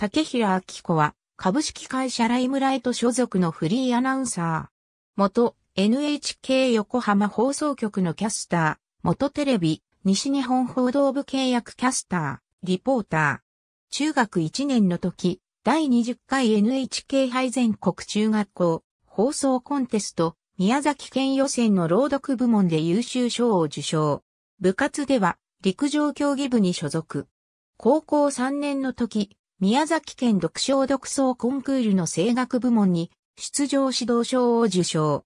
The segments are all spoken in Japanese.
竹平明子は、株式会社ライムライト所属のフリーアナウンサー。元 NHK 横浜放送局のキャスター、元テレビ、西日本報道部契約キャスター、リポーター。中学1年の時、第20回 NHK 杯全国中学校放送コンテスト、宮崎県予選の朗読部門で優秀賞を受賞。部活では陸上競技部に所属。高校3年の時、宮崎県独唱独創コンクールの声楽部門に出場指導賞を受賞。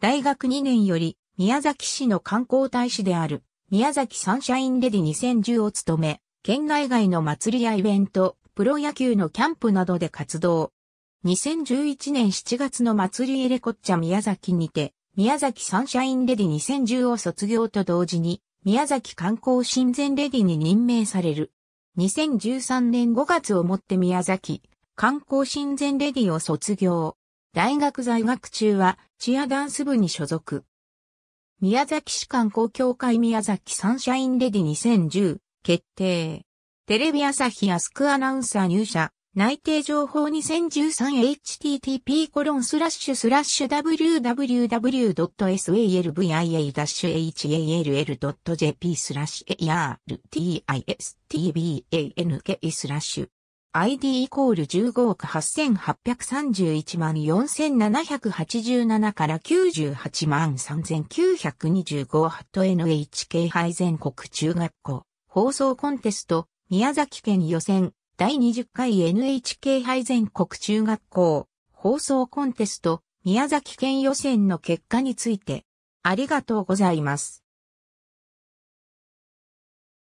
大学2年より宮崎市の観光大使である宮崎サンシャインレディ2010を務め、県内外の祭りやイベント、プロ野球のキャンプなどで活動。2011年7月の祭りエレコッチャ宮崎にて、宮崎サンシャインレディ2010を卒業と同時に、宮崎観光親善レディに任命される。2013年5月をもって宮崎、観光親善レディを卒業。大学在学中はチアダンス部に所属。宮崎市観光協会宮崎サンシャインレディ2010決定。テレビ朝日アスクアナウンサー入社内定情報 2013http://www.salvia.hall.jp スラッシュ artistbank スラッシュ ID イコール15億8831万4787から98万3925ハット NHK 配全国中学校放送コンテスト宮崎県予選第20回 NHK 杯全国中学校放送コンテスト宮崎県予選の結果についてありがとうございます。